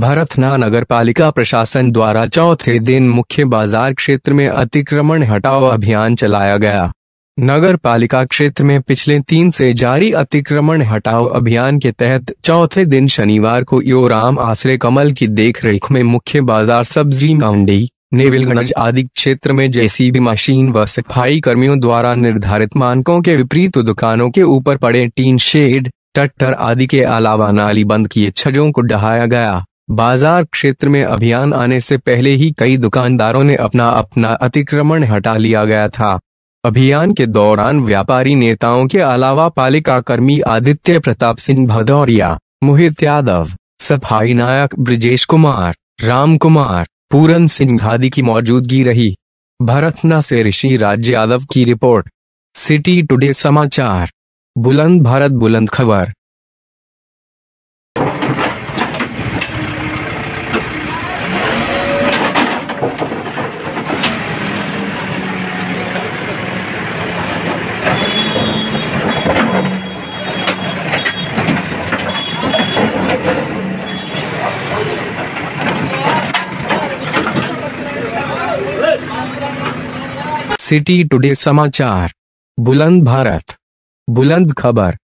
भरथना नगर पालिका प्रशासन द्वारा चौथे दिन मुख्य बाजार क्षेत्र में अतिक्रमण हटाओ अभियान चलाया गया नगर पालिका क्षेत्र में पिछले तीन से जारी अतिक्रमण हटाओ अभियान के तहत चौथे दिन शनिवार को योराम आश्रय कमल की देखरेख में मुख्य बाजार सब्जी मंडी नेविलगंज आदि क्षेत्र में जेसीबी मशीन व सफाई कर्मियों द्वारा निर्धारित मानकों के विपरीत दुकानों के ऊपर पड़े टीन शेड टट्टर आदि के अलावा नाली बंद किए छजों को डहाया गया बाजार क्षेत्र में अभियान आने से पहले ही कई दुकानदारों ने अपना अपना अतिक्रमण हटा लिया गया था अभियान के दौरान व्यापारी नेताओं के अलावा पालिका कर्मी आदित्य प्रताप सिंह भदौरिया मोहित यादव सफाई नायक ब्रजेश कुमार राम कुमार पूरन सिंह आदि की मौजूदगी रही भरतना से ऋषि राज यादव की रिपोर्ट सिटी टुडे समाचार बुलंद भारत बुलंद खबर सिटी टुडे समाचार बुलंद भारत बुलंद खबर